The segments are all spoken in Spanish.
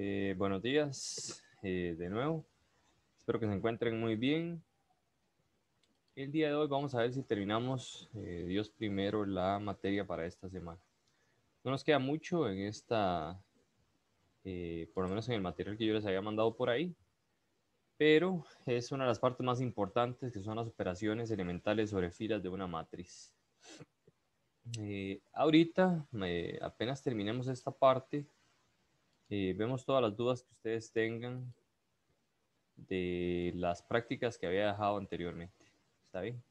Eh, buenos días eh, de nuevo. Espero que se encuentren muy bien. El día de hoy vamos a ver si terminamos, eh, Dios primero, la materia para esta semana. No nos queda mucho en esta, por lo menos en el material que yo les había mandado por ahí, pero es una de las partes más importantes que son las operaciones elementales sobre filas de una matriz. ahorita, apenas terminemos esta parte, eh, vemos todas las dudas que ustedes tengan de las prácticas que había dejado anteriormente. ¿Está bien?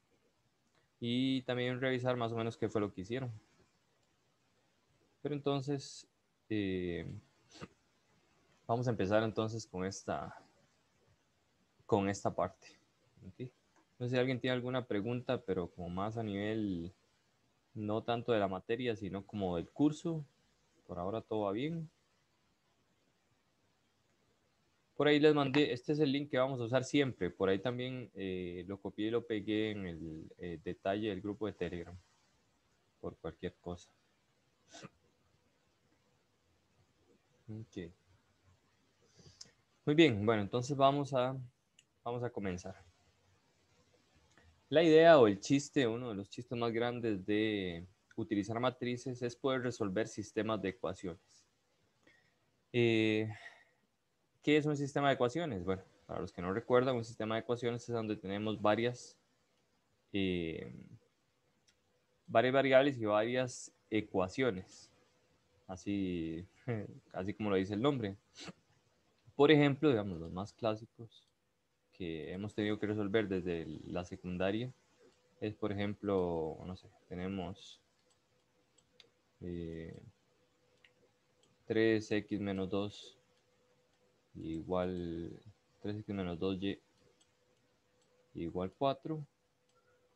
Y también revisar más o menos qué fue lo que hicieron. Pero entonces, eh, vamos a empezar entonces con esta, con esta parte. No sé si alguien tiene alguna pregunta, pero como más a nivel, no tanto de la materia, sino como del curso. Por ahora todo va bien. Por ahí les mandé, este es el link que vamos a usar siempre. Por ahí también eh, lo copié y lo pegué en el eh, detalle del grupo de Telegram. Por cualquier cosa. Okay. Muy bien, bueno, entonces vamos a, vamos a comenzar. La idea o el chiste, uno de los chistes más grandes de utilizar matrices es poder resolver sistemas de ecuaciones. Eh, ¿Qué es un sistema de ecuaciones? Bueno, para los que no recuerdan, un sistema de ecuaciones es donde tenemos varias, eh, varias variables y varias ecuaciones. Así, así como lo dice el nombre. Por ejemplo, digamos, los más clásicos que hemos tenido que resolver desde la secundaria es, por ejemplo, no sé, tenemos 3x eh, menos 2 igual 3x menos 2y igual 4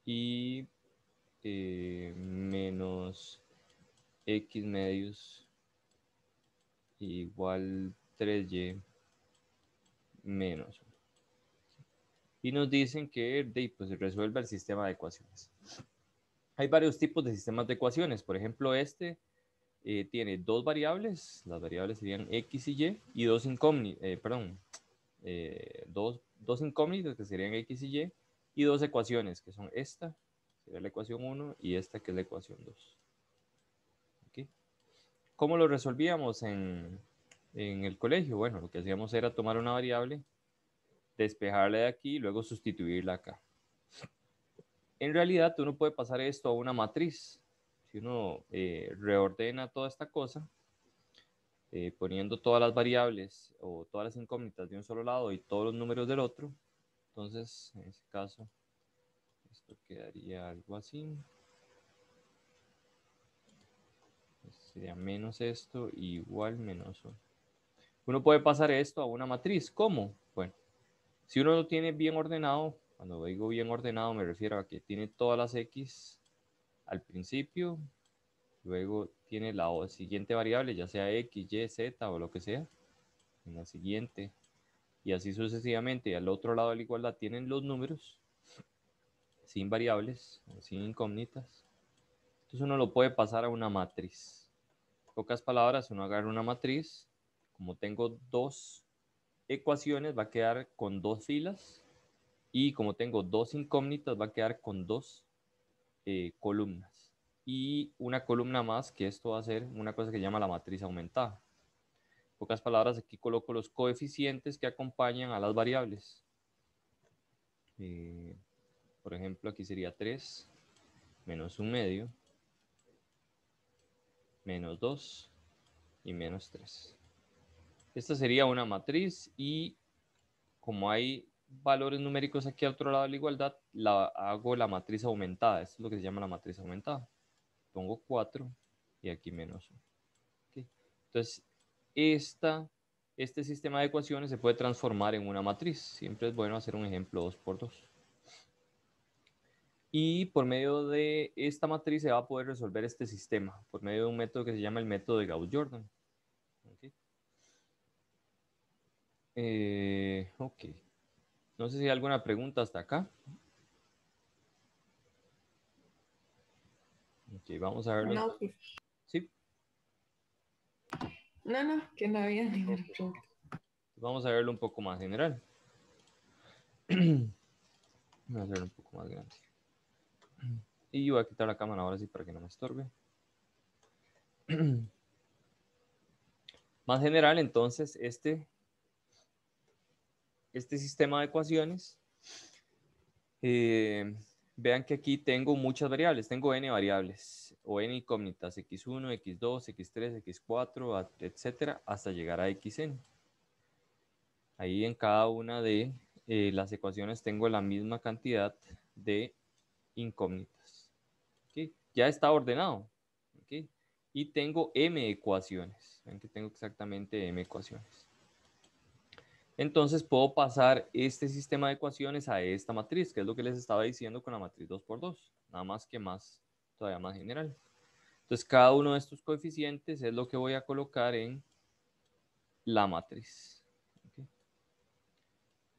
y eh, menos x medios igual 3y menos y nos dicen que pues, resuelve el sistema de ecuaciones. Hay varios tipos de sistemas de ecuaciones, por ejemplo este eh, tiene dos variables, las variables serían X y Y, y dos incógnitas, eh, perdón, eh, dos, incógnitas que serían X y Y, y dos ecuaciones, que son esta, sería la ecuación 1, y esta que es la ecuación 2. ¿Cómo lo resolvíamos en, en el colegio? Bueno, lo que hacíamos era tomar una variable, despejarla de aquí y luego sustituirla acá. En realidad, uno puede pasar esto a una matriz, si uno eh, reordena toda esta cosa, eh, poniendo todas las variables o todas las incógnitas de un solo lado y todos los números del otro, entonces en ese caso esto quedaría algo así. Sería menos esto igual menos 1. Uno puede pasar esto a una matriz. ¿Cómo? Bueno, si uno lo tiene bien ordenado, cuando digo bien ordenado me refiero a que tiene todas las X al principio, luego tiene la siguiente variable, ya sea X, Y, Z o lo que sea, en la siguiente, y así sucesivamente. Y al otro lado de la igualdad tienen los números sin variables, sin incógnitas. Entonces uno lo puede pasar a una matriz. En pocas palabras, uno agarra una matriz, como tengo dos ecuaciones, va a quedar con dos filas, y como tengo dos incógnitas, va a quedar con dos eh, columnas y una columna más que esto va a ser una cosa que llama la matriz aumentada. En pocas palabras, aquí coloco los coeficientes que acompañan a las variables. Eh, por ejemplo, aquí sería 3 menos un medio menos 2 y menos 3. Esta sería una matriz y como hay valores numéricos aquí al otro lado de la igualdad, la, hago la matriz aumentada. Esto es lo que se llama la matriz aumentada. Pongo 4 y aquí menos 1. Entonces, esta, este sistema de ecuaciones se puede transformar en una matriz. Siempre es bueno hacer un ejemplo 2 por 2. Y por medio de esta matriz se va a poder resolver este sistema, por medio de un método que se llama el método de Gauss-Jordan. ok. Eh, okay. No sé si hay alguna pregunta hasta acá. Ok, vamos a verlo pues. sí. No, no, que no había Vamos a verlo un poco más general. Voy a hacerlo un poco más grande. Y yo voy a quitar la cámara ahora sí para que no me estorbe. más general, entonces, este este sistema de ecuaciones, eh, vean que aquí tengo muchas variables, tengo n variables o n incógnitas, x1, x2, x3, x4, etcétera, hasta llegar a xn. Ahí en cada una de eh, las ecuaciones tengo la misma cantidad de incógnitas. ¿Okay? Ya está ordenado. Y tengo m ecuaciones. Ven que tengo exactamente m ecuaciones entonces puedo pasar este sistema de ecuaciones a esta matriz, que es lo que les estaba diciendo con la matriz 2 x 2, nada más que más, todavía más general. Entonces cada uno de estos coeficientes es lo que voy a colocar en la matriz,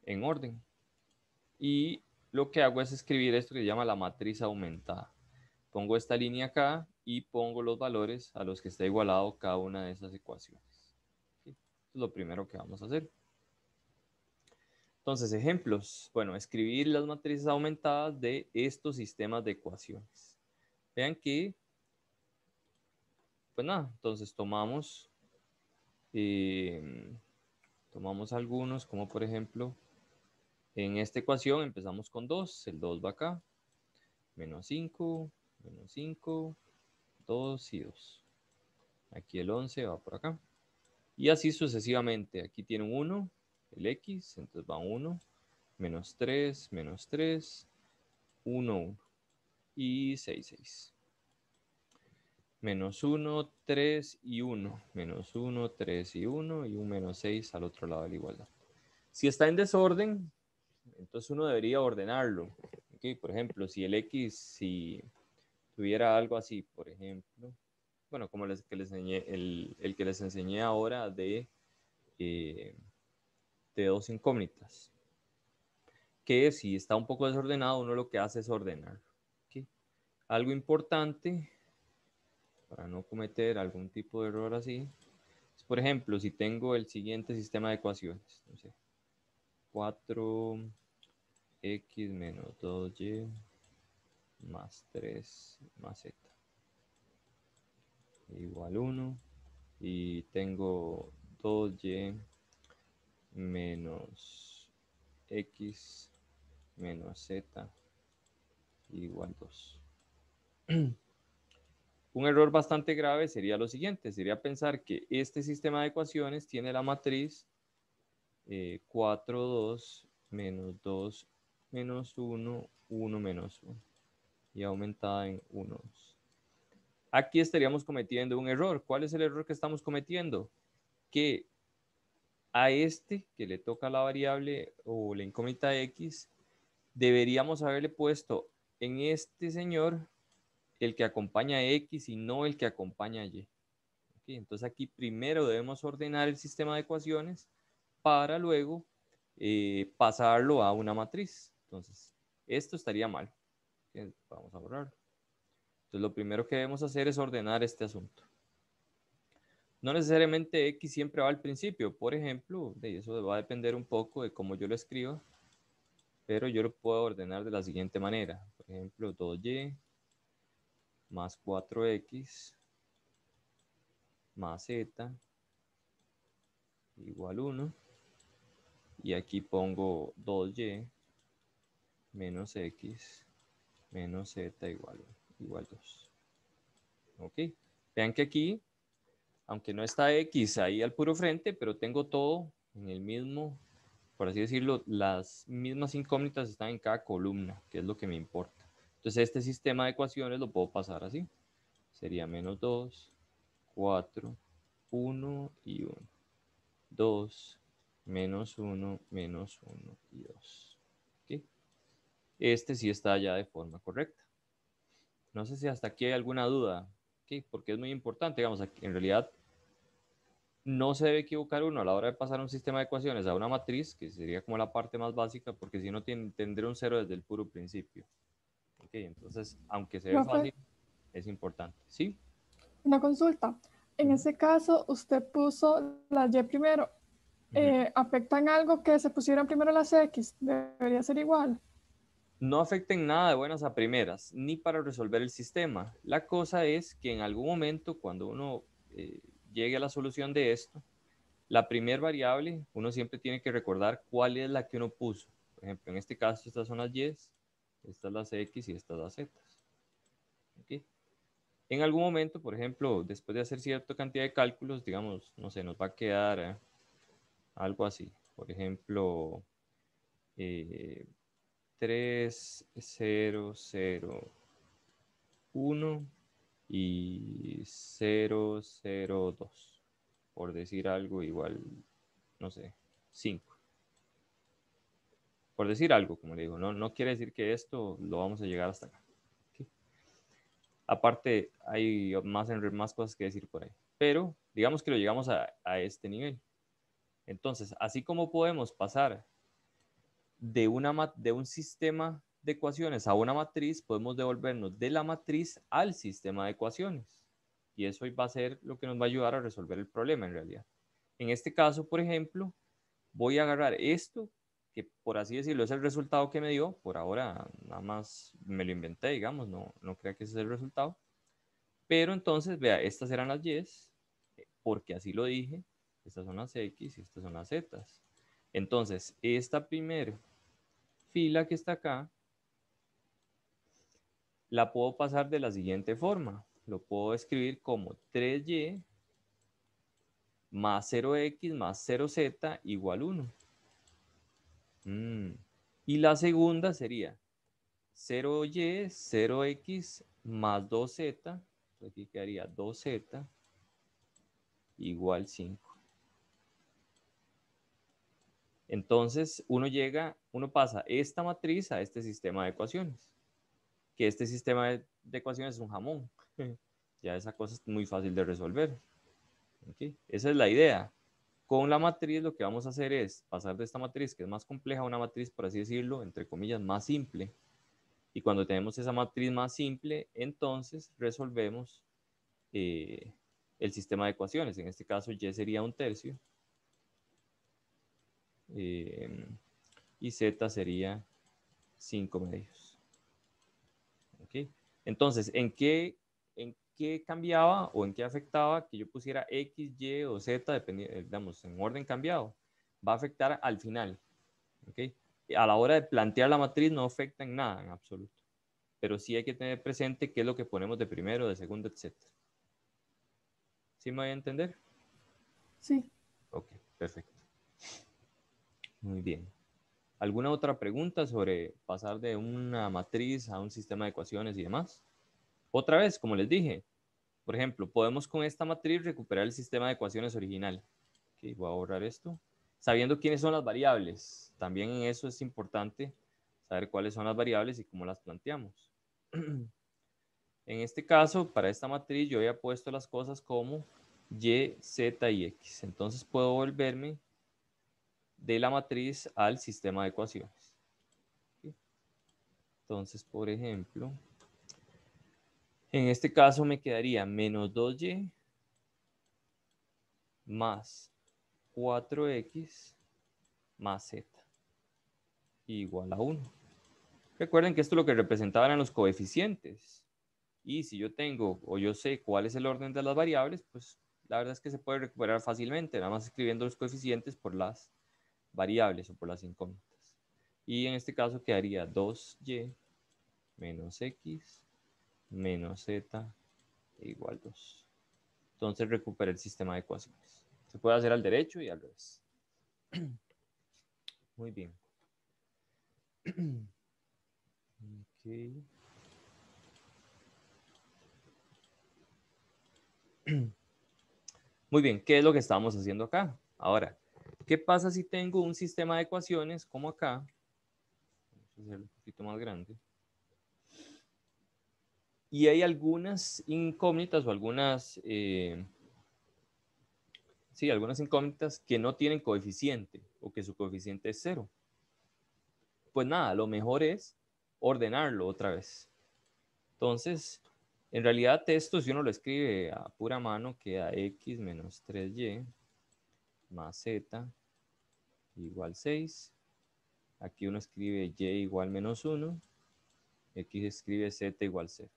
en orden. Y lo que hago es escribir esto que se llama la matriz aumentada. Pongo esta línea acá y pongo los valores a los que está igualado cada una de esas ecuaciones. es lo primero que vamos a hacer. Entonces, ejemplos. Bueno, escribir las matrices aumentadas de estos sistemas de ecuaciones. Vean que, pues nada, entonces tomamos, em, tomamos algunos, como por ejemplo, en esta ecuación empezamos con 2, el 2 va acá, menos 5, menos 5, 2 y 2. Aquí el 11 va por acá. Y así sucesivamente. Aquí tiene un 1, el x, entonces va 1, menos 3, menos 3, 1, 1 y 6, 6. Menos 1, 3 y 1, menos 1, 3 y 1 y un menos 6 al otro lado de la igualdad. Si está en desorden, entonces uno debería ordenarlo. Por ejemplo, si el x, si tuviera algo así, por ejemplo, bueno, como les, que les enseñé, el, el, que les enseñé ahora de... Eh, de dos incógnitas, que si está un poco desordenado, uno lo que hace es ordenar Algo importante para no cometer algún tipo de error así, por ejemplo, si tengo el siguiente sistema de ecuaciones, 4x menos 2y más 3 más z igual 1 y tengo 2y menos x menos z igual 2. Un error bastante grave sería lo siguiente, sería pensar que este sistema de ecuaciones tiene la matriz 4, eh, 2, menos 2, menos 1, 1, menos 1 y aumentada en 1, 2. Aquí estaríamos cometiendo un error. ¿Cuál es el error que estamos cometiendo? Que a este que le toca la variable o la incógnita X, deberíamos haberle puesto en este señor el que acompaña a X y no el que acompaña a Y. entonces aquí primero debemos ordenar el sistema de ecuaciones para luego eh, pasarlo a una matriz. Entonces, esto estaría mal. Vamos a borrar. Entonces, lo primero que debemos hacer es ordenar este asunto no necesariamente X siempre va al principio. Por ejemplo, de eso va a depender un poco de cómo yo lo escribo, pero yo lo puedo ordenar de la siguiente manera. Por ejemplo, 2Y más 4X más Z igual 1. Y aquí pongo 2Y menos X menos Z igual igual 2. ¿Ok? Vean que aquí aunque no está X ahí al puro frente, pero tengo todo en el mismo, por así decirlo, las mismas incógnitas están en cada columna, que es lo que me importa. Entonces este sistema de ecuaciones lo puedo pasar así. Sería menos 2, 4, 1 y 1. 2, menos 1, menos 1 y 2. Este sí está ya de forma correcta. No sé si hasta aquí hay alguna duda porque es muy importante, digamos, en realidad no se debe equivocar uno a la hora de pasar un sistema de ecuaciones a una matriz, que sería como la parte más básica, porque si no tendría un cero desde el puro principio. entonces, aunque sea fácil, es importante, ¿sí? Una consulta. En ese caso, usted puso la Y primero. Eh, ¿Afectan algo que se pusieran primero las X? ¿Debería ser igual? no afecten nada de buenas a primeras, ni para resolver el sistema. La cosa es que en algún momento, cuando uno eh, llegue a la solución de esto, la primer variable, uno siempre tiene que recordar cuál es la que uno puso. Por ejemplo, en este caso, estas son las Y, estas las X y estas las Z. En algún momento, por ejemplo, después de hacer cierta cantidad de cálculos, digamos, no sé, nos va a quedar eh, algo así. Por ejemplo, eh, 3, 0, 0, 1 y 0, 0, 2. Por decir algo igual, no sé, 5. Por decir algo, como le digo, no, no quiere decir que esto lo vamos a llegar hasta acá. Aparte, hay más, más cosas que decir por ahí. Pero digamos que lo llegamos a, a este nivel. Entonces, así como podemos pasar de, una, de un sistema de ecuaciones a una matriz, podemos devolvernos de la matriz al sistema de ecuaciones. Y eso va a ser lo que nos va a ayudar a resolver el problema en realidad. En este caso, por ejemplo, voy a agarrar esto, que por así decirlo es el resultado que me dio. Por ahora nada más me lo inventé, digamos, no, no crea que ese es el resultado. Pero entonces, vea, estas eran las Y, porque así lo dije. Estas son las X y estas son las Z. Entonces, esta primera fila que está acá, la puedo pasar de la siguiente forma. Lo puedo escribir como 3y más 0x más 0z igual 1. Mm. Y la segunda sería 0y, 0x más 2z, aquí quedaría 2z igual 5. Entonces, uno llega, uno pasa esta matriz a este sistema de ecuaciones, que este sistema de, ecuaciones es un jamón. Ya esa cosa es muy fácil de resolver. Esa es la idea. Con la matriz lo que vamos a hacer es pasar de esta matriz, que es más compleja, a una matriz, por así decirlo, entre comillas, más simple. Y cuando tenemos esa matriz más simple, entonces resolvemos eh, el sistema de ecuaciones. En este caso, Y sería un tercio y Z sería 5 medios. ¿Okay? Entonces, ¿en qué, ¿en qué cambiaba o en qué afectaba que yo pusiera X, Y o Z, eh, digamos, en orden cambiado? Va a afectar al final. ¿okay? A la hora de plantear la matriz no afecta en nada, en absoluto. Pero sí hay que tener presente qué es lo que ponemos de primero, de segundo, etc. ¿Sí me voy a entender? Sí. Ok, perfecto. Muy bien. ¿Alguna otra pregunta sobre pasar de una matriz a un sistema de ecuaciones y demás? Otra vez, como les dije, por ejemplo, podemos con esta matriz recuperar el sistema de ecuaciones original. voy a borrar esto. Sabiendo quiénes son las variables. También en eso es importante saber cuáles son las variables y cómo las planteamos. en este caso, para esta matriz, yo había puesto las cosas como y, z y x. Entonces puedo volverme de la matriz al sistema de ecuaciones. Entonces, por ejemplo, en este caso me quedaría menos 2y más 4x más z igual a 1. Recuerden que esto lo que representaban eran los coeficientes. Y si yo tengo o yo sé cuál es el orden de las variables, pues la verdad es que se puede recuperar fácilmente, nada más escribiendo los coeficientes por las variables o por las incógnitas. Y en este caso quedaría 2y menos x menos z igual 2. Entonces recupera el sistema de ecuaciones. Se puede hacer al derecho y al revés. Muy bien. Muy bien, ¿qué es lo que estamos haciendo acá? Ahora, ¿Qué pasa si tengo un sistema de ecuaciones como acá? Vamos a hacerlo un poquito más grande. Y hay algunas incógnitas o algunas, eh, sí, algunas incógnitas que no tienen coeficiente o que su coeficiente es cero. Pues nada, lo mejor es ordenarlo otra vez. Entonces, en realidad esto si uno lo escribe a pura mano queda x menos 3y más z igual 6. Aquí uno escribe y igual menos 1. X escribe z igual 0.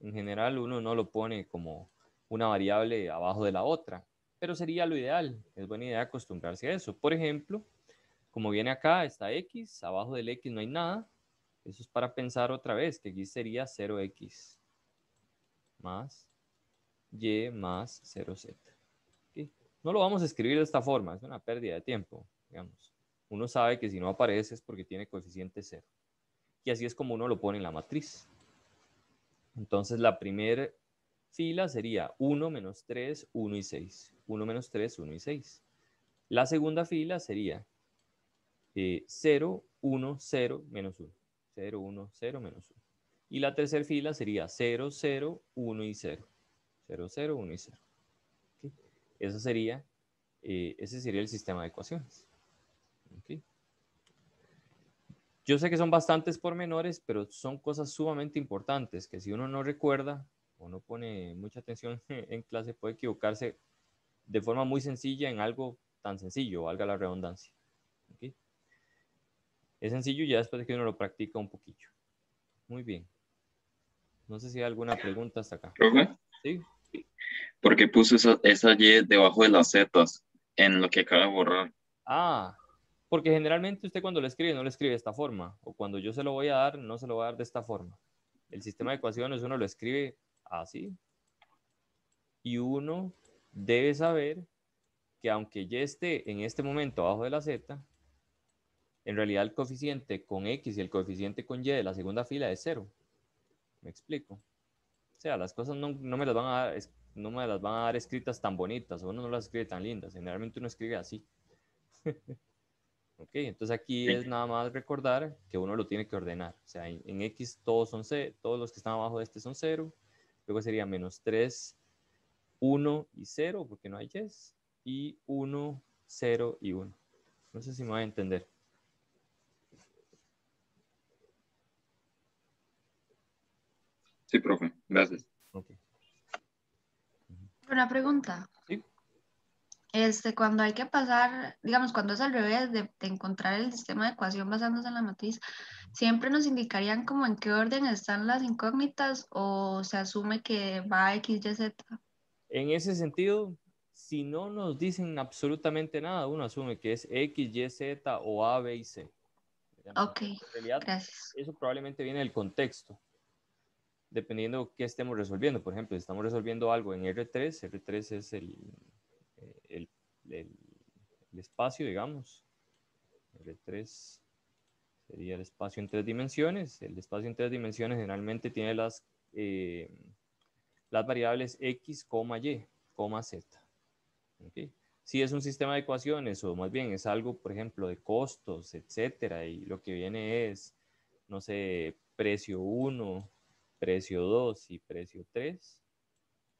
En general uno no lo pone como una variable abajo de la otra, pero sería lo ideal. Es buena idea acostumbrarse a eso. Por ejemplo, como viene acá, está x, abajo del x no hay nada. Eso es para pensar otra vez, que aquí sería 0x más y más 0z. No lo vamos a escribir de esta forma, es una pérdida de tiempo, digamos. Uno sabe que si no aparece es porque tiene coeficiente cero. Y así es como uno lo pone en la matriz. Entonces la primera fila sería 1 menos 3, 1 y 6. 1 menos 3, 1 y 6. La segunda fila sería 0, 1, 0, menos 1. 0, 1, 0, menos 1. Y la tercera fila sería 0, 0, 1 y 0. 0, 0, 1 y 0. Eso sería, eh, ese sería el sistema de ecuaciones. Yo sé que son bastantes pormenores, pero son cosas sumamente importantes que si uno no recuerda o no pone mucha atención en clase puede equivocarse de forma muy sencilla en algo tan sencillo, valga la redundancia. Es sencillo ya después de que uno lo practica un poquito. Muy bien. No sé si hay alguna pregunta hasta acá. ¿Sí? porque qué esa, esa Y debajo de las z en lo que acaba de borrar. Ah, porque generalmente usted cuando lo escribe no lo escribe de esta forma, o cuando yo se lo voy a dar, no se lo voy a dar de esta forma. El sistema de ecuaciones uno lo escribe así. Y uno debe saber que aunque Y esté en este momento abajo de la Z, en realidad el coeficiente con X y el coeficiente con Y de la segunda fila es cero. ¿Me explico? O sea, las cosas no, no me las van a dar, no me las van a dar escritas tan bonitas, uno no las escribe tan lindas, generalmente uno escribe así. ok, entonces aquí es nada más recordar que uno lo tiene que ordenar, o sea, en, X todos son C, todos los que están abajo de este son 0, luego sería menos 3, 1 y 0, porque no hay yes, y 1, 0 y 1. No sé si me voy a entender. Sí, profe, gracias. Una pregunta. Este, cuando hay que pasar, digamos, cuando es al revés de, encontrar el sistema de ecuación basándose en la matriz, ¿siempre nos indicarían como en qué orden están las incógnitas o se asume que va X, Y, Z? En ese sentido, si no nos dicen absolutamente nada, uno asume que es X, Y, Z o A, B y C. Ok, gracias. Eso probablemente viene del contexto dependiendo qué estemos resolviendo. Por ejemplo, si estamos resolviendo algo en R3, R3 es eh, el, el, espacio, digamos. R3 sería el espacio en tres dimensiones. El espacio en tres dimensiones generalmente tiene las, eh, las variables x, y, z. Si es un sistema de ecuaciones o más bien es algo, por ejemplo, de costos, etcétera, y lo que viene es, no sé, precio 1, precio 2 y precio 3.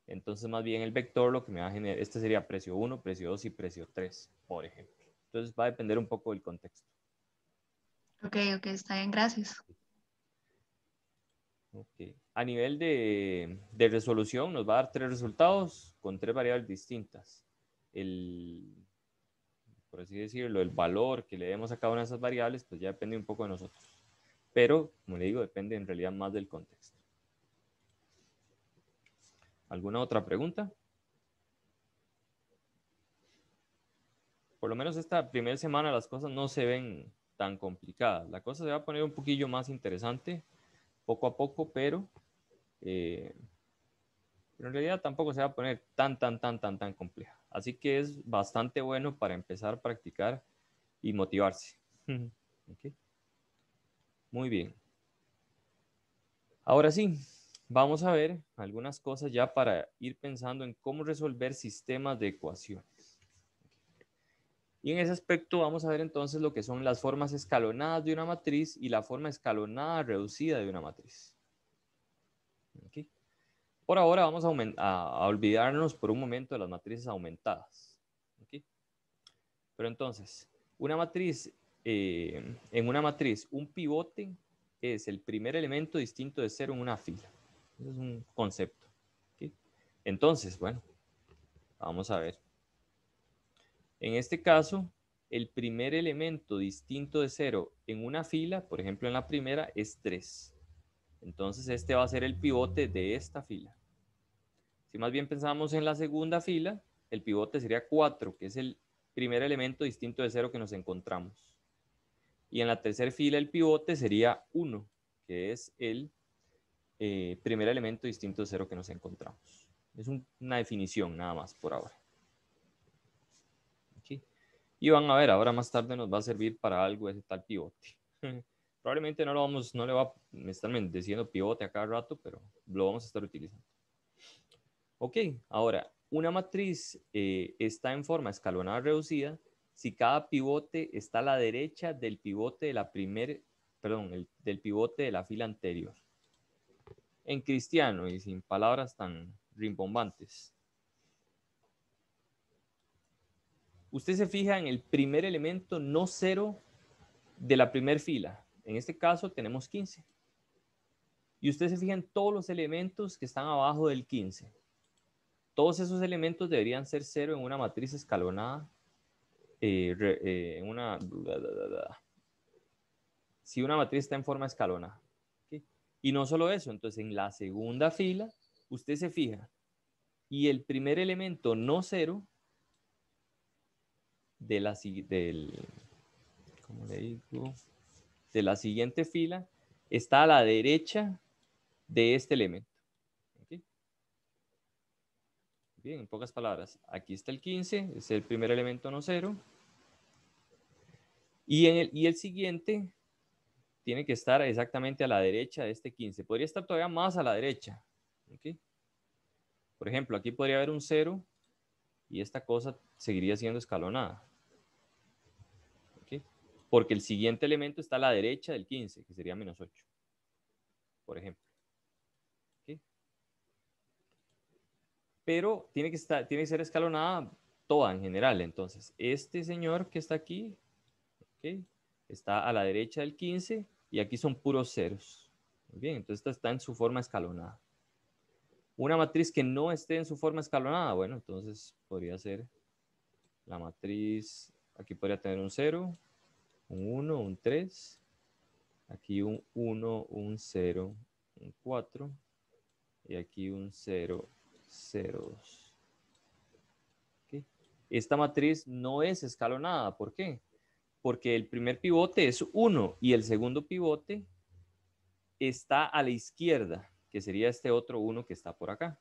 Entonces, más bien el vector lo que me va a generar, este sería precio 1, precio 2 y precio 3, por ejemplo. Entonces, va a depender un poco del contexto. Ok, ok, está bien, gracias. ok, A nivel de, de, resolución, nos va a dar tres resultados con tres variables distintas. El, por así decirlo, el valor que le demos a cada una de esas variables, pues ya depende un poco de nosotros. Pero, como le digo, depende en realidad más del contexto. ¿Alguna otra pregunta? Por lo menos esta primera semana las cosas no se ven tan complicadas. La cosa se va a poner un poquillo más interesante poco a poco, pero, eh, pero en realidad tampoco se va a poner tan, tan, tan, tan, tan compleja. Así que es bastante bueno para empezar a practicar y motivarse. Muy bien. Ahora sí, Vamos a ver algunas cosas ya para ir pensando en cómo resolver sistemas de ecuaciones. Y en ese aspecto vamos a ver entonces lo que son las formas escalonadas de una matriz y la forma escalonada reducida de una matriz. Por ahora vamos a, olvidarnos por un momento de las matrices aumentadas. Pero entonces, una matriz, eh, en una matriz, un pivote es el primer elemento distinto de cero en una fila es un concepto. Entonces, bueno, vamos a ver. En este caso, el primer elemento distinto de cero en una fila, por ejemplo en la primera, es 3. Entonces este va a ser el pivote de esta fila. Si más bien pensamos en la segunda fila, el pivote sería 4, que es el primer elemento distinto de cero que nos encontramos. Y en la tercera fila el pivote sería 1, que es el eh, primer elemento distinto de cero que nos encontramos. Es una definición nada más por ahora. Y van a ver, ahora más tarde nos va a servir para algo ese tal pivote. Probablemente no lo vamos, no le va a estar diciendo pivote a cada rato, pero lo vamos a estar utilizando. Ok, ahora, una matriz eh, está en forma escalonada reducida si cada pivote está a la derecha del pivote de la primer, perdón, del pivote de la fila anterior en cristiano y sin palabras tan rimbombantes. Usted se fija en el primer elemento no cero de la primera fila. En este caso tenemos 15. Y usted se fija en todos los elementos que están abajo del 15. Todos esos elementos deberían ser cero en una matriz escalonada. Eh, eh, si una matriz está en forma escalonada. Y no solo eso, entonces en la segunda fila, usted se fija, y el primer elemento no cero de la, de la siguiente fila está a la derecha de este elemento. Bien, en pocas palabras, aquí está el 15, es el primer elemento no cero. Y, en el, y el siguiente tiene que estar exactamente a la derecha de este 15. Podría estar todavía más a la derecha. ¿okay? Por ejemplo, aquí podría haber un 0 y esta cosa seguiría siendo escalonada. ¿okay? Porque el siguiente elemento está a la derecha del 15, que sería menos 8. Por ejemplo. Pero tiene que, estar, tiene que ser escalonada toda en general. Entonces, este señor que está aquí está a la derecha del 15 y aquí son puros ceros. Muy bien, entonces esta está en su forma escalonada. Una matriz que no esté en su forma escalonada, bueno, entonces podría ser la matriz, aquí podría tener un 0, un 1, un 3, aquí un 1, un 0, un 4, y aquí un 0, 0, 2. Esta matriz no es escalonada, ¿por qué? porque el primer pivote es 1 y el segundo pivote está a la izquierda, que sería este otro 1 que está por acá.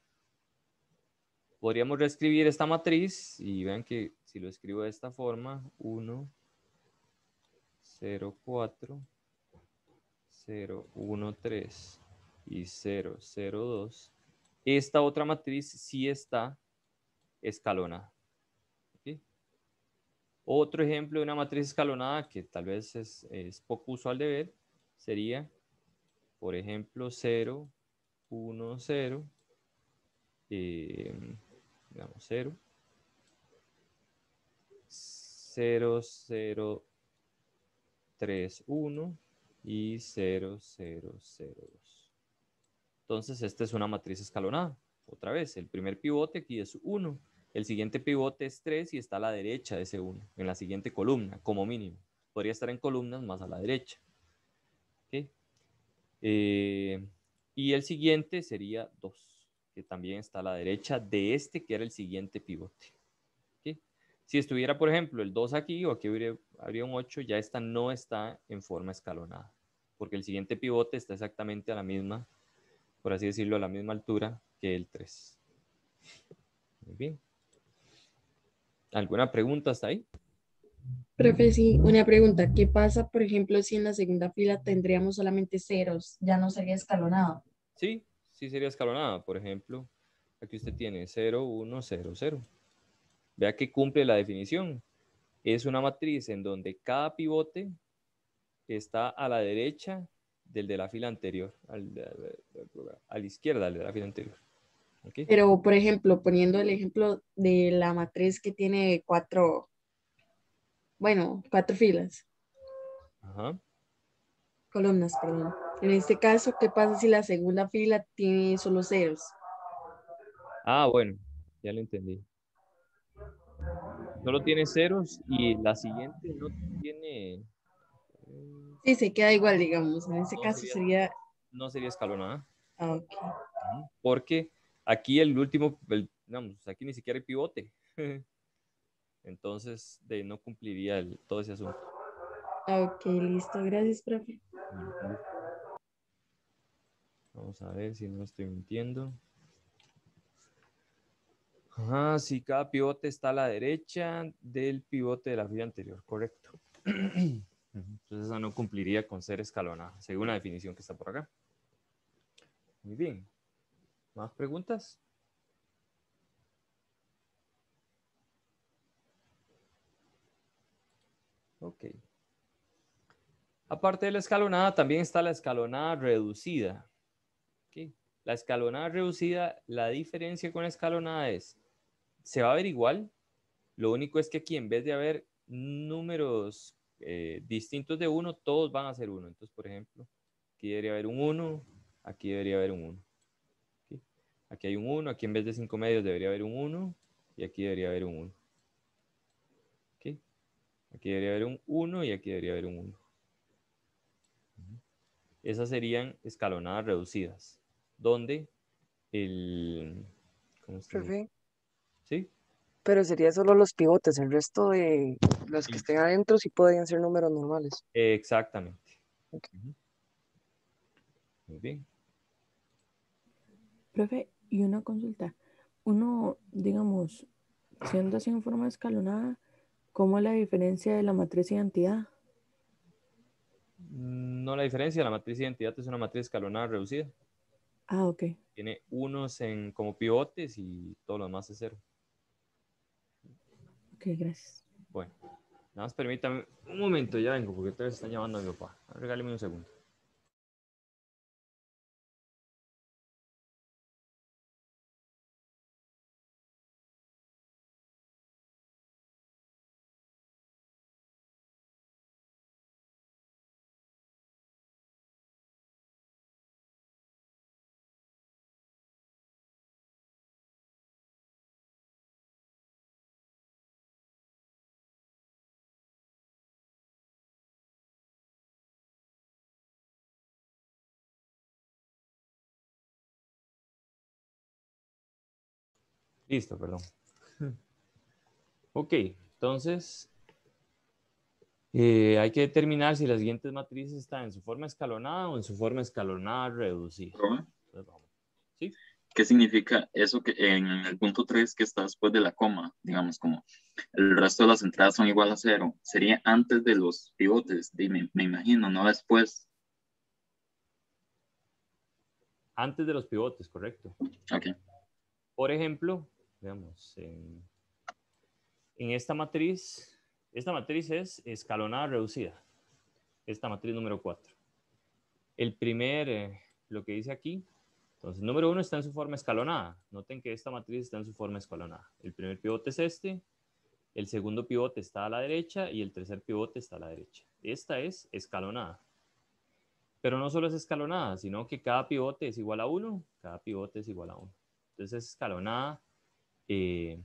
Podríamos reescribir esta matriz y vean que si lo escribo de esta forma, 1, 0, 4, 0, 1, 3 y 0, 0, 2. Esta otra matriz sí está escalonada. Otro ejemplo de una matriz escalonada que tal vez es, poco usual de ver sería, por ejemplo, 0, 1, 0, digamos 0, 0, 0, 3, 1 y 0, 0, 0, 2. Entonces, esta es una matriz escalonada. Otra vez, el primer pivote aquí es 1 el siguiente pivote es 3 y está a la derecha de ese 1, en la siguiente columna, como mínimo. Podría estar en columnas más a la derecha. Eh, y el siguiente sería 2, que también está a la derecha de este, que era el siguiente pivote. Si estuviera, por ejemplo, el 2 aquí o aquí habría, habría un 8, ya esta no está en forma escalonada, porque el siguiente pivote está exactamente a la misma, por así decirlo, a la misma altura que el 3. Muy bien. ¿Alguna pregunta hasta ahí? Profe, sí, una pregunta. ¿Qué pasa, por ejemplo, si en la segunda fila tendríamos solamente ceros? Ya no sería escalonado. Sí, sí sería escalonado. Por ejemplo, aquí usted tiene 0, 1, 0, 0. Vea que cumple la definición. Es una matriz en donde cada pivote está a la derecha del de la fila anterior, a la izquierda del de la fila anterior. Pero, por ejemplo, poniendo el ejemplo de la matriz que tiene cuatro, bueno, cuatro filas. Ajá. Columnas, perdón. En este caso, ¿qué pasa si la segunda fila tiene solo ceros? Ah, bueno, ya lo entendí. Solo tiene ceros y la siguiente no tiene... Eh, sí, se queda igual, digamos. En este caso sería, No sería escalonada. ¿ah? ah, ok. qué? Aquí el último, pues, aquí ni siquiera hay pivote. Entonces, de, no cumpliría todo ese asunto. Ok, listo. Gracias, profe. Vamos a ver si no estoy mintiendo. Ajá, sí, cada pivote está a la derecha del pivote de la fila anterior, correcto. Entonces esa no cumpliría con ser escalonada, según la definición que está por acá. Muy bien. ¿Más preguntas? Ok. Aparte de la escalonada, también está la escalonada reducida. La escalonada reducida, la diferencia con la escalonada es, se va a ver igual, lo único es que aquí en vez de haber números eh, distintos de uno, todos van a ser uno. Entonces, por ejemplo, aquí debería haber un 1, aquí debería haber un 1. Aquí hay un 1, aquí en vez de 5 medios debería haber un 1 y aquí debería haber un 1. ¿Okay? Aquí debería haber un 1 y aquí debería haber un 1. Esas serían escalonadas reducidas, donde el... ¿cómo se ¿Sí? Pero sería solo los pivotes, el resto de los que estén adentro sí podrían ser números normales. Exactamente. Okay. Muy bien. Profe, y una consulta. Uno, digamos, siendo así en forma escalonada, ¿cómo es la diferencia de la matriz identidad? No la diferencia, la matriz identidad es una matriz escalonada reducida. Ah, ok. Tiene unos en, como pivotes y todo lo demás es cero. Ok, gracias. Bueno, nada más permítame un momento, ya vengo, porque ustedes están llamando a mi papá. Regáleme un segundo. Listo, perdón. Ok, entonces eh, hay que determinar si las siguientes matrices están en su forma escalonada o en su forma escalonada reducida. ¿Qué significa eso que en el punto 3 que está después de la coma? Digamos como el resto de las entradas son igual a cero. Sería antes de los pivotes, dime me imagino, no después. Antes de los pivotes, correcto. Ok. Por ejemplo, Veamos. En, esta matriz, esta matriz es escalonada reducida. Esta matriz número 4. El primer, eh, lo que dice aquí, entonces número 1 está en su forma escalonada. Noten que esta matriz está en su forma escalonada. El primer pivote es este, el segundo pivote está a la derecha y el tercer pivote está a la derecha. Esta es escalonada. Pero no solo es escalonada, sino que cada pivote es igual a 1, cada pivote es igual a 1. Entonces es escalonada eh,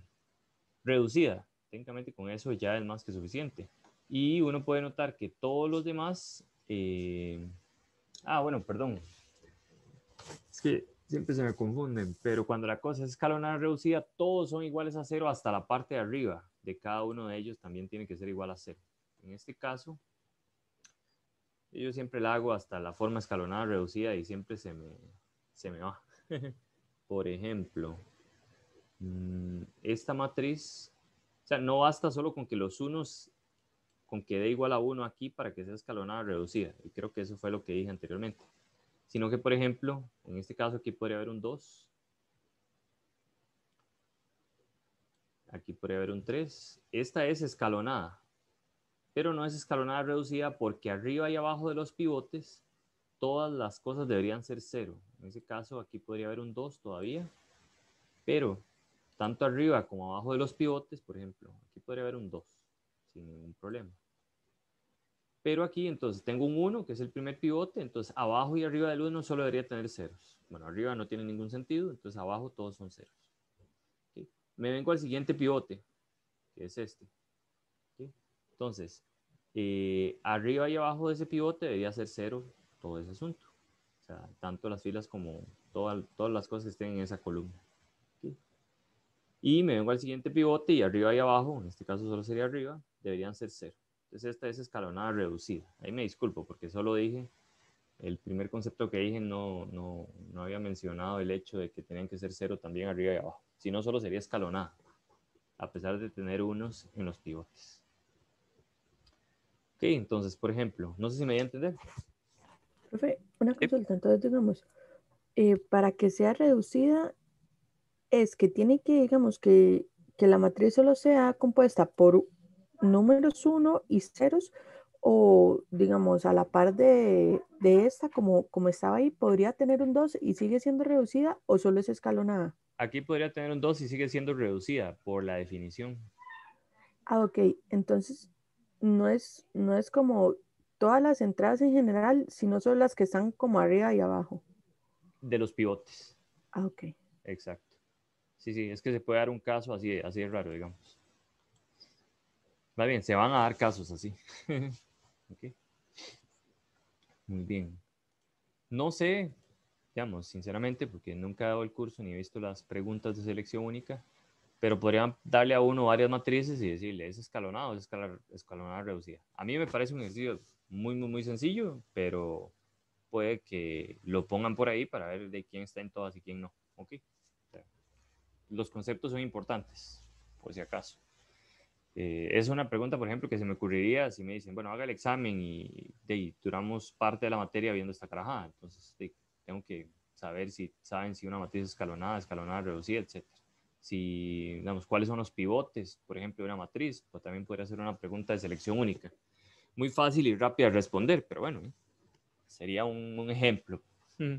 reducida. Técnicamente con eso ya es más que suficiente. Y uno puede notar que todos los demás... Eh, ah, bueno, perdón. Es que siempre se me confunden, pero cuando la cosa es escalonada reducida, todos son iguales a cero hasta la parte de arriba de cada uno de ellos también tiene que ser igual a cero. En este caso, yo siempre la hago hasta la forma escalonada reducida y siempre se se me va. Por ejemplo, Mm, esta matriz, o sea, no basta solo con que los unos, con que dé igual a 1 aquí para que sea escalonada reducida. Y creo que eso fue lo que dije anteriormente. Sino que, por ejemplo, en este caso aquí podría haber un 2. Aquí podría haber un 3. Esta es escalonada. Pero no es escalonada reducida porque arriba y abajo de los pivotes todas las cosas deberían ser 0. En ese caso aquí podría haber un 2 todavía. Pero tanto arriba como abajo de los pivotes, por ejemplo, aquí podría haber un 2, sin ningún problema. Pero aquí entonces tengo un 1, que es el primer pivote, entonces abajo y arriba del 1 solo debería tener ceros. Bueno, arriba no tiene ningún sentido, entonces abajo todos son ceros. Me vengo al siguiente pivote, que es este. Entonces, eh, arriba y abajo de ese pivote debería ser cero todo ese asunto. O sea, tanto las filas como todas, todas las cosas estén en esa columna. Y me vengo al siguiente pivote y arriba y abajo, en este caso solo sería arriba, deberían ser cero. Entonces esta es escalonada reducida. Ahí me disculpo porque solo dije, el primer concepto que dije no, no, no había mencionado el hecho de que tenían que ser cero también arriba y abajo. Si no, solo sería escalonada, a pesar de tener unos en los pivotes. Ok, entonces, por ejemplo, no sé si me voy a entender. Profe, una consulta, entonces digamos, eh, para que sea reducida es que tiene que, digamos, que, la matriz solo sea compuesta por números 1 y ceros o digamos a la par de, esta como, como estaba ahí podría tener un 2 y sigue siendo reducida o solo es escalonada aquí podría tener un 2 y sigue siendo reducida por la definición ah ok entonces no es no es como todas las entradas en general sino son las que están como arriba y abajo de los pivotes ah ok exacto Sí, sí, es que se puede dar un caso así así raro, digamos. Va bien, se van a dar casos así. Muy bien. No sé, digamos, sinceramente, porque nunca he dado el curso ni he visto las preguntas de selección única, pero podrían darle a uno varias matrices y decirle, es escalonado, es escalonada reducida. A mí me parece un ejercicio muy, muy, muy sencillo, pero puede que lo pongan por ahí para ver de quién está en todas y quién no. ¿Ok? los conceptos son importantes, por si acaso. Eh, es una pregunta, por ejemplo, que se me ocurriría si me dicen, bueno, haga el examen y, duramos parte de la materia viendo esta carajada. Entonces, tengo que saber si saben si una matriz es escalonada, escalonada, reducida, etc. Si, digamos, cuáles son los pivotes, por ejemplo, de una matriz, pues también podría ser una pregunta de selección única. Muy fácil y rápida de responder, pero bueno, sería un, ejemplo. Mm.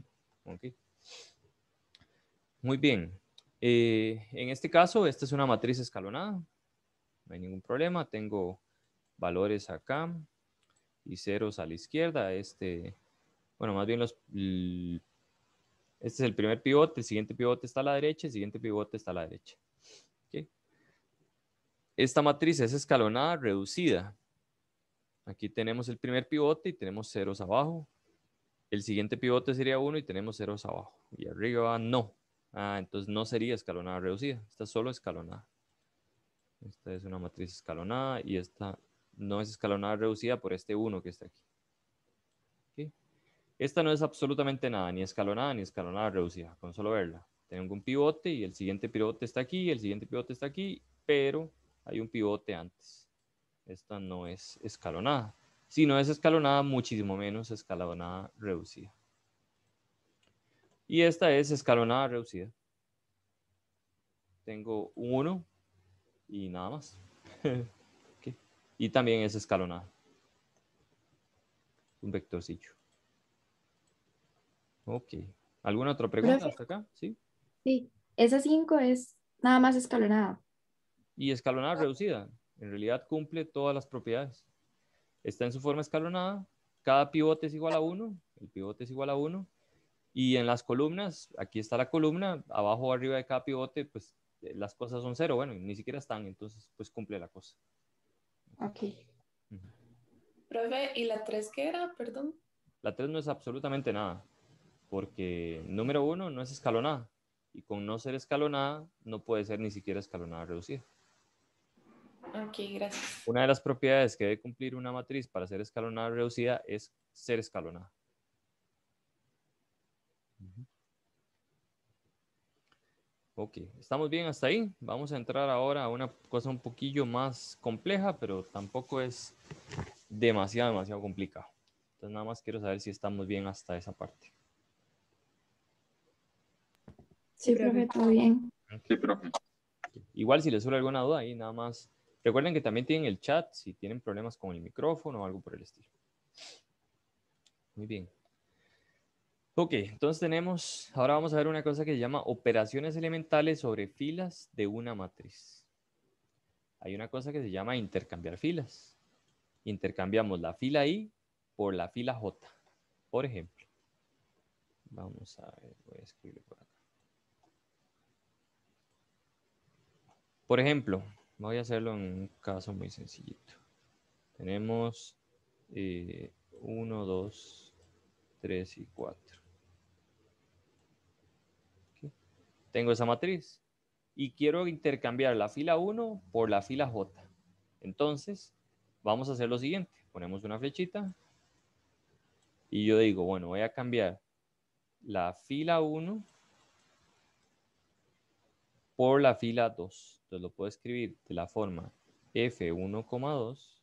Muy bien. Eh, en este caso, esta es una matriz escalonada. No hay ningún problema. Tengo valores acá y ceros a la izquierda. Este, bueno, más bien los... Este es el primer pivote, el siguiente pivote está a la derecha, el siguiente pivote está a la derecha. Esta matriz es escalonada reducida. Aquí tenemos el primer pivote y tenemos ceros abajo. El siguiente pivote sería 1 y tenemos ceros abajo. Y arriba no. Ah, entonces no sería escalonada reducida, esta solo escalonada. Esta es una matriz escalonada y esta no es escalonada reducida por este 1 que está aquí. Esta no es absolutamente nada, ni escalonada ni escalonada reducida, con solo verla. Tengo un pivote y el siguiente pivote está aquí, el siguiente pivote está aquí, pero hay un pivote antes. Esta no es escalonada. Si no es escalonada, muchísimo menos escalonada reducida y esta es escalonada reducida. Tengo uno y nada más. Y también es escalonada. Un vectorcillo. Ok. ¿Alguna otra pregunta hasta acá? Sí. Sí. Esa 5 es nada más escalonada. Y escalonada reducida. En realidad cumple todas las propiedades. Está en su forma escalonada. Cada pivote es igual a 1. El pivote es igual a 1 y en las columnas, aquí está la columna, abajo o arriba de cada pivote, pues eh, las cosas son cero, bueno, ni siquiera están, entonces pues cumple la cosa. Ok. Profe, ¿y la 3 qué era? Perdón. La 3 no es absolutamente nada, porque número uno no es escalonada, y con no ser escalonada no puede ser ni siquiera escalonada reducida. Ok, gracias. Una de las propiedades que debe cumplir una matriz para ser escalonada reducida es ser escalonada. Ok, estamos bien hasta ahí. Vamos a entrar ahora a una cosa un poquillo más compleja, pero tampoco es demasiado, demasiado complicado. Entonces nada más quiero saber si estamos bien hasta esa parte. Sí, profe, todo bien. Sí, profe. Igual si les suele alguna duda ahí, nada más. Recuerden que también tienen el chat si tienen problemas con el micrófono o algo por el estilo. Muy bien. Ok, entonces tenemos, ahora vamos a ver una cosa que se llama operaciones elementales sobre filas de una matriz. Hay una cosa que se llama intercambiar filas. Intercambiamos la fila I por la fila J, por ejemplo. Vamos a ver, voy a escribirlo por acá. Por ejemplo, voy a hacerlo en un caso muy sencillito. Tenemos 1, 2, 3 y 4. tengo esa matriz y quiero intercambiar la fila 1 por la fila J. Entonces, vamos a hacer lo siguiente. Ponemos una flechita y yo digo, bueno, voy a cambiar la fila 1 por la fila 2. Entonces lo puedo escribir de la forma F1,2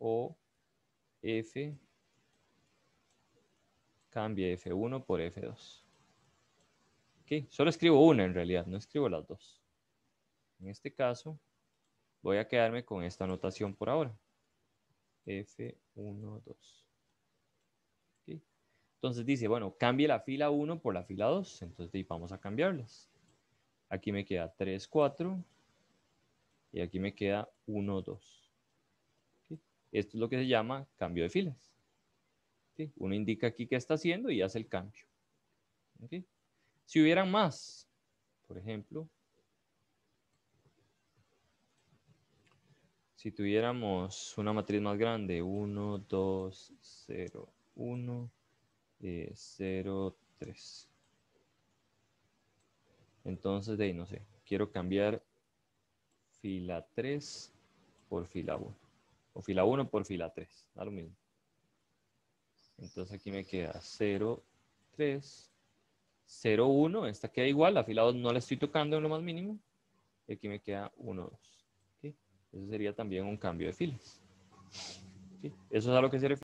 o F, cambie F1 por F2 solo escribo una en realidad, no escribo las dos. En este caso, voy a quedarme con esta anotación por ahora. F1, 2. Entonces dice, bueno, cambie la fila 1 por la fila 2. Entonces vamos a cambiarlas. Aquí me queda 3, 4. Y aquí me queda 1, 2. Esto es lo que se llama cambio de filas. Uno indica aquí qué está haciendo y hace el cambio. Si hubieran más, por ejemplo, si tuviéramos una matriz más grande, 1, 2, 0, 1, 0, 3. Entonces, de ahí no sé, quiero cambiar fila 3 por fila 1. O fila 1 por fila 3, da lo mismo. Entonces aquí me queda 0, 3, 0, 1, esta queda igual, la fila 2 no la estoy tocando en lo más mínimo, y aquí me queda 1, 2. Eso sería también un cambio de filas. Eso es a lo que se refiere.